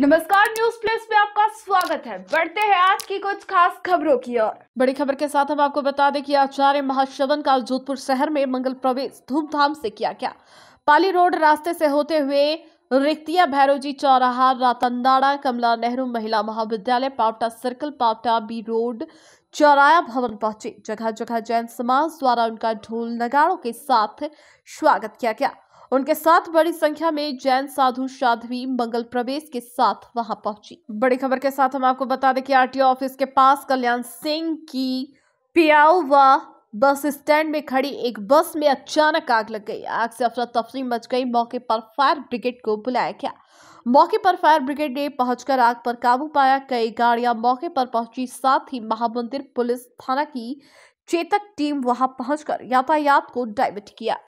नमस्कार news plus में आपका स्वागत है बढ़ते हैं आज की कुछ खास खबरों की ओर बड़ी खबर के साथ हम आपको बता दें कि आचार्य महाश्रवन का जोधपुर शहर में मंगल प्रवेश धूमधाम से किया गया पाली रोड रास्ते से होते हुए रिक्तिया भैरोजी चौराहा रातंदाड़ा कमला नेहरू महिला महाविद्यालय Paota circle Paota B road चौराया भवन पहुंचे जगह जगह जैन समाज द्वारा उनका ढोल नगाड़ों के साथ स्वागत किया गया उनके साथ बड़ी संख्या में जैन साधु साधवी मंगल प्रवेश के साथ वहां पहुंची बड़ी खबर के साथ हम आपको बता दें कि आरटीओ ऑफिस के पास कल्याण सिंह की पियाओ व बस स्टैंड में खड़ी एक बस में अचानक आग लग गई आग से अफरा तफरी मच गई मौके पर फायर ब्रिगेड को बुलाया गया मौके पर फायर ब्रिगेड ने पहुंचकर आग पर काबू पाया कई गाड़ियां मौके पर पहुंची साथ ही महामंदिर पुलिस थाना की चेतक टीम वहां पहुंचकर यातायात को डायवर्ट किया